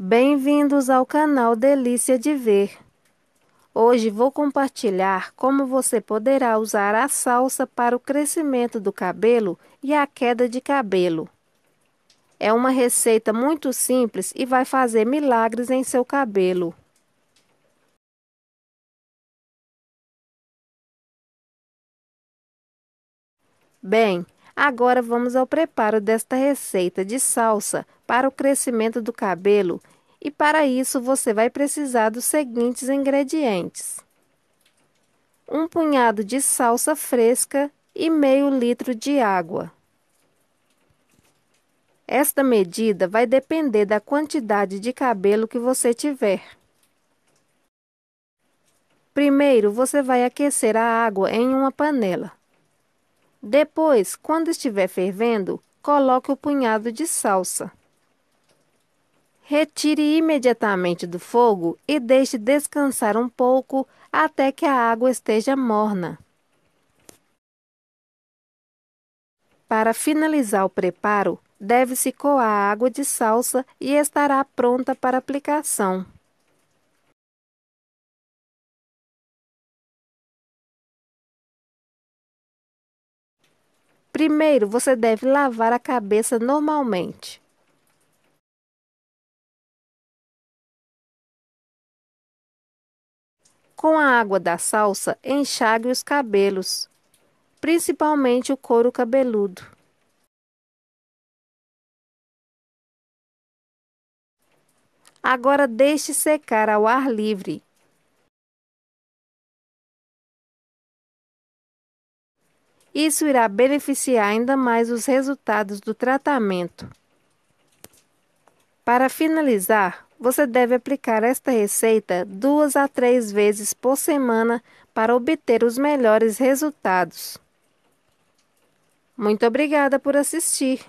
Bem-vindos ao canal Delícia de Ver. Hoje vou compartilhar como você poderá usar a salsa para o crescimento do cabelo e a queda de cabelo. É uma receita muito simples e vai fazer milagres em seu cabelo. Bem, agora vamos ao preparo desta receita de salsa para o crescimento do cabelo e para isso você vai precisar dos seguintes ingredientes: um punhado de salsa fresca e meio litro de água. Esta medida vai depender da quantidade de cabelo que você tiver. Primeiro, você vai aquecer a água em uma panela. Depois, quando estiver fervendo, coloque o punhado de salsa. Retire imediatamente do fogo e deixe descansar um pouco até que a água esteja morna. Para finalizar o preparo, deve-se coar a água de salsa e estará pronta para aplicação. Primeiro, você deve lavar a cabeça normalmente. Com a água da salsa, enxague os cabelos, principalmente o couro cabeludo. Agora deixe secar ao ar livre. Isso irá beneficiar ainda mais os resultados do tratamento. Para finalizar, você deve aplicar esta receita duas a três vezes por semana para obter os melhores resultados. Muito obrigada por assistir!